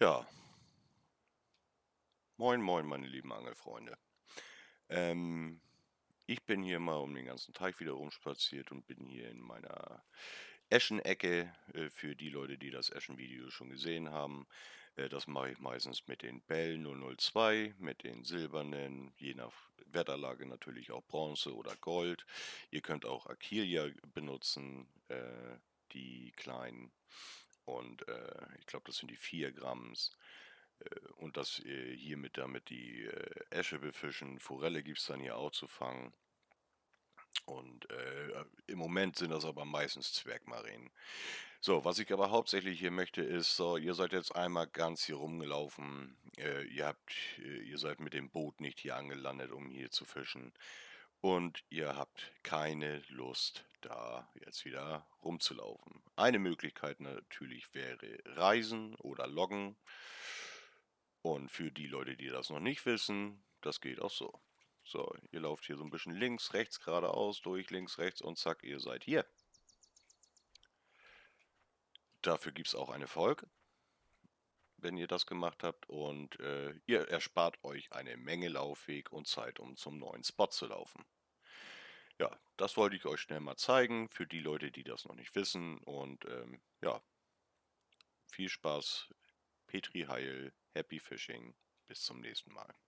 Ja. Moin, moin, meine lieben Angelfreunde. Ähm, ich bin hier mal um den ganzen Teich wieder rumspaziert und bin hier in meiner Eschen-Ecke. Äh, für die Leute, die das Eschen-Video schon gesehen haben, äh, das mache ich meistens mit den Bell 002, mit den silbernen, je nach Wetterlage natürlich auch Bronze oder Gold. Ihr könnt auch Akilia benutzen, äh, die kleinen und äh, ich glaube, das sind die 4 Gramm. Äh, und das äh, hiermit damit die äh, Esche befischen. Forelle gibt es dann hier auch zu fangen. Und äh, im Moment sind das aber meistens Zwergmarinen. So, was ich aber hauptsächlich hier möchte, ist, so, ihr seid jetzt einmal ganz hier rumgelaufen. Äh, ihr habt, äh, ihr seid mit dem Boot nicht hier angelandet, um hier zu fischen und ihr habt keine Lust, da jetzt wieder rumzulaufen. Eine Möglichkeit natürlich wäre Reisen oder Loggen. Und für die Leute, die das noch nicht wissen, das geht auch so. So, ihr lauft hier so ein bisschen links, rechts, geradeaus, durch, links, rechts und zack, ihr seid hier. Dafür gibt es auch eine Folge wenn ihr das gemacht habt. Und äh, ihr erspart euch eine Menge Laufweg und Zeit, um zum neuen Spot zu laufen. Ja, das wollte ich euch schnell mal zeigen für die Leute, die das noch nicht wissen. Und ähm, ja, viel Spaß. Petri Heil, Happy Fishing. Bis zum nächsten Mal.